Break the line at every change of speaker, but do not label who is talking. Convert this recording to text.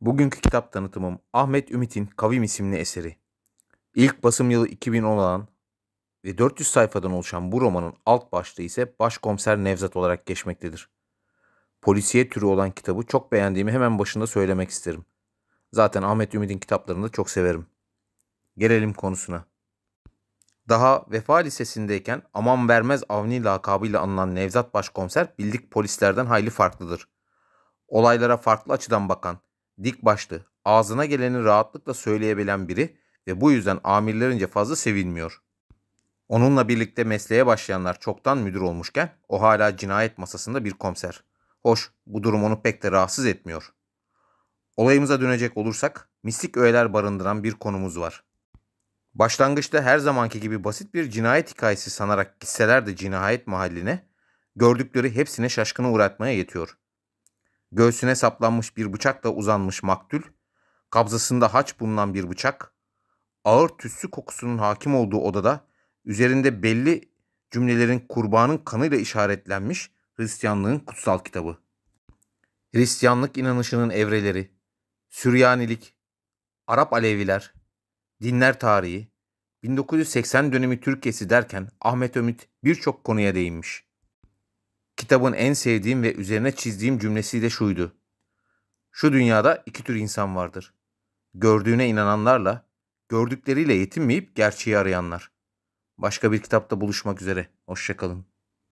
Bugünkü kitap tanıtımım Ahmet Ümit'in Kavim isimli eseri. İlk basım yılı 2010 olan ve 400 sayfadan oluşan bu romanın alt başlığı ise Başkomiser Nevzat olarak geçmektedir. Polisiye türü olan kitabı çok beğendiğimi hemen başında söylemek isterim. Zaten Ahmet Ümit'in kitaplarını da çok severim. Gelelim konusuna. Daha Vefa Lisesi'ndeyken aman vermez Avni lakabıyla anılan Nevzat Başkomiser bildik polislerden hayli farklıdır. Olaylara farklı açıdan bakan, dik başlı, ağzına geleni rahatlıkla söyleyebilen biri ve bu yüzden amirlerince fazla sevilmiyor. Onunla birlikte mesleğe başlayanlar çoktan müdür olmuşken o hala cinayet masasında bir komiser. Hoş, bu durum onu pek de rahatsız etmiyor. Olayımıza dönecek olursak mistik öğeler barındıran bir konumuz var. Başlangıçta her zamanki gibi basit bir cinayet hikayesi sanarak gitseler de cinayet mahalline, gördükleri hepsine şaşkını uğratmaya yetiyor. Göğsüne saplanmış bir bıçakla uzanmış maktul, kabzasında haç bulunan bir bıçak, ağır tütsü kokusunun hakim olduğu odada üzerinde belli cümlelerin kurbanın kanıyla işaretlenmiş Hristiyanlığın kutsal kitabı. Hristiyanlık inanışının evreleri, Süryanilik, Arap Aleviler, dinler tarihi, 1980 dönemi Türkiye'si derken Ahmet Ümit birçok konuya değinmiş. Kitabın en sevdiğim ve üzerine çizdiğim cümlesi de şuydu. Şu dünyada iki tür insan vardır. Gördüğüne inananlarla, gördükleriyle yetinmeyip gerçeği arayanlar. Başka bir kitapta buluşmak üzere. Hoşçakalın.